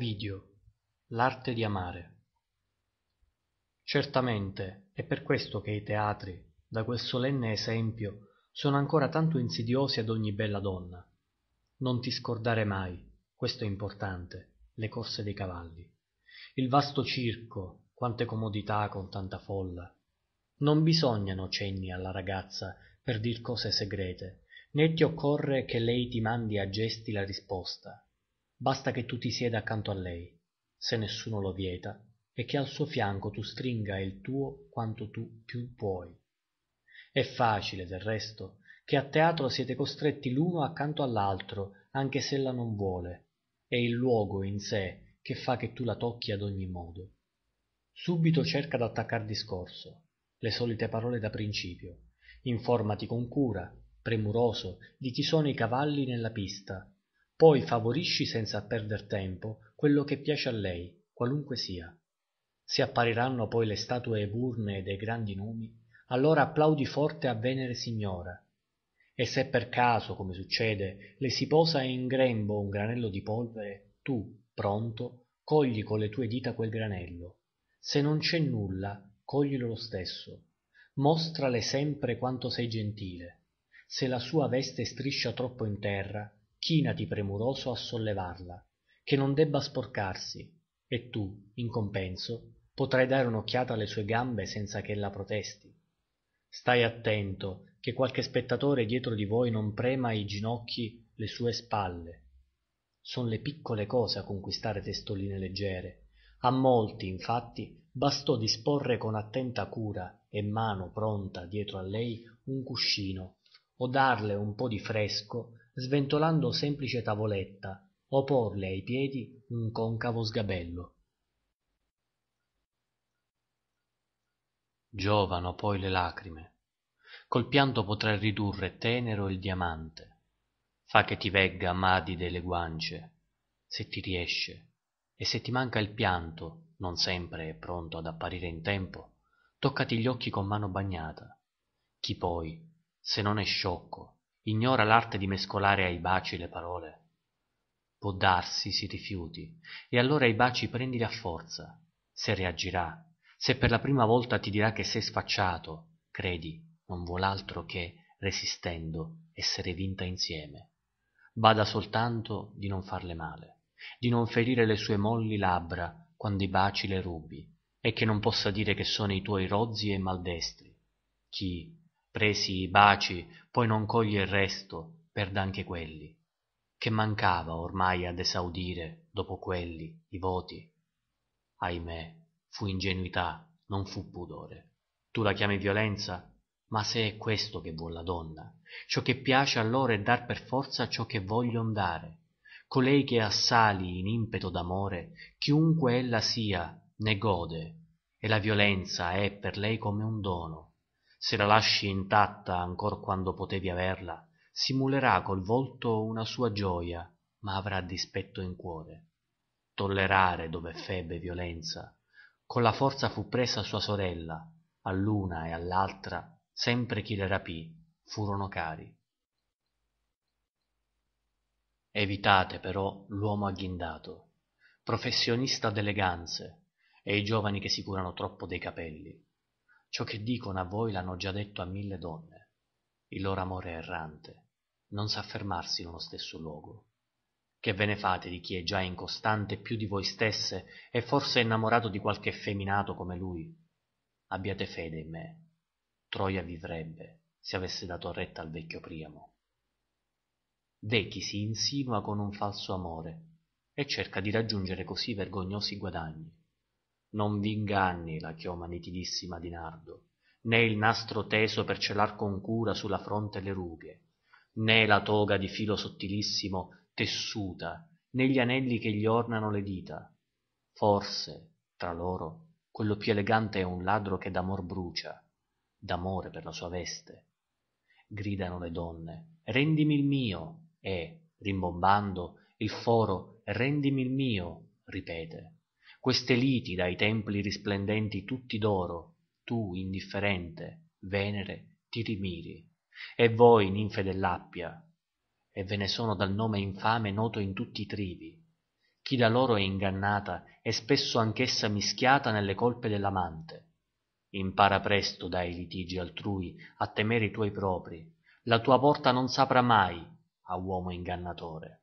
Ovidio, l'arte di amare. Certamente è per questo che i teatri, da quel solenne esempio, sono ancora tanto insidiosi ad ogni bella donna. Non ti scordare mai, questo è importante, le corse dei cavalli. Il vasto circo, quante comodità con tanta folla. Non bisognano cenni alla ragazza per dir cose segrete, né ti occorre che lei ti mandi a gesti la risposta basta che tu ti sieda accanto a lei, se nessuno lo vieta, e che al suo fianco tu stringa il tuo quanto tu più puoi. È facile, del resto, che a teatro siete costretti l'uno accanto all'altro, anche se ella non vuole. È il luogo in sé che fa che tu la tocchi ad ogni modo. Subito cerca d'attaccar discorso, le solite parole da principio. Informati con cura, premuroso, di chi sono i cavalli nella pista, poi favorisci senza perder tempo quello che piace a lei, qualunque sia. Se appariranno poi le statue eburne dei grandi nomi, allora applaudi forte a Venere Signora. E se per caso, come succede, le si posa in grembo un granello di polvere, tu, pronto, cogli con le tue dita quel granello. Se non c'è nulla, coglilo lo stesso. Mostrale sempre quanto sei gentile. Se la sua veste striscia troppo in terra, chinati premuroso a sollevarla che non debba sporcarsi e tu in compenso potrai dare un'occhiata alle sue gambe senza che ch'ella protesti stai attento che qualche spettatore dietro di voi non prema ai ginocchi le sue spalle son le piccole cose a conquistare testoline leggere a molti infatti bastò disporre con attenta cura e mano pronta dietro a lei un cuscino o darle un po di fresco sventolando semplice tavoletta o porle ai piedi un concavo sgabello giovano poi le lacrime. col pianto potrai ridurre tenero il diamante fa che ti vegga madide le guance se ti riesce e se ti manca il pianto non sempre è pronto ad apparire in tempo toccati gli occhi con mano bagnata chi poi se non è sciocco ignora l'arte di mescolare ai baci le parole può darsi si rifiuti e allora i baci prendili a forza se reagirà se per la prima volta ti dirà che sei sfacciato credi non vuol altro che resistendo essere vinta insieme bada soltanto di non farle male di non ferire le sue molli labbra quando i baci le rubi e che non possa dire che sono i tuoi rozzi e maldestri chi presi i baci poi non coglie il resto perda anche quelli che mancava ormai ad esaudire dopo quelli i voti ahimè fu ingenuità non fu pudore tu la chiami violenza ma se è questo che vuol la donna ciò che piace allora è dar per forza ciò che voglion dare colei che assali in impeto d'amore chiunque ella sia ne gode e la violenza è per lei come un dono se la lasci intatta ancor quando potevi averla simulerà col volto una sua gioia, ma avrà dispetto in cuore tollerare dove febbe violenza con la forza fu presa sua sorella all'una e all'altra sempre chi le rapì furono cari evitate però l'uomo agghindato professionista d'eleganze e i giovani che si curano troppo dei capelli ciò che dicono a voi l'hanno già detto a mille donne. Il loro amore è errante, non sa fermarsi in uno stesso luogo. Che ve ne fate di chi è già incostante più di voi stesse e forse è innamorato di qualche effeminato come lui? Abbiate fede in me. Troia vivrebbe se avesse dato retta al vecchio Priamo. Vechi si insinua con un falso amore e cerca di raggiungere così vergognosi guadagni non v'inganni la chioma nitidissima di nardo né il nastro teso per celar con cura sulla fronte le rughe né la toga di filo sottilissimo tessuta né gli anelli che gli ornano le dita forse tra loro quello più elegante è un ladro che d'amor brucia d'amore per la sua veste gridano le donne rendimi il mio e rimbombando il foro rendimi il mio ripete queste liti dai templi risplendenti tutti d'oro tu indifferente venere ti rimiri e voi ninfe dell'appia e ve ne sono dal nome infame noto in tutti i trivi chi da loro è ingannata e spesso anch'essa mischiata nelle colpe dell'amante impara presto dai litigi altrui a temere i tuoi propri la tua porta non saprà mai a uomo ingannatore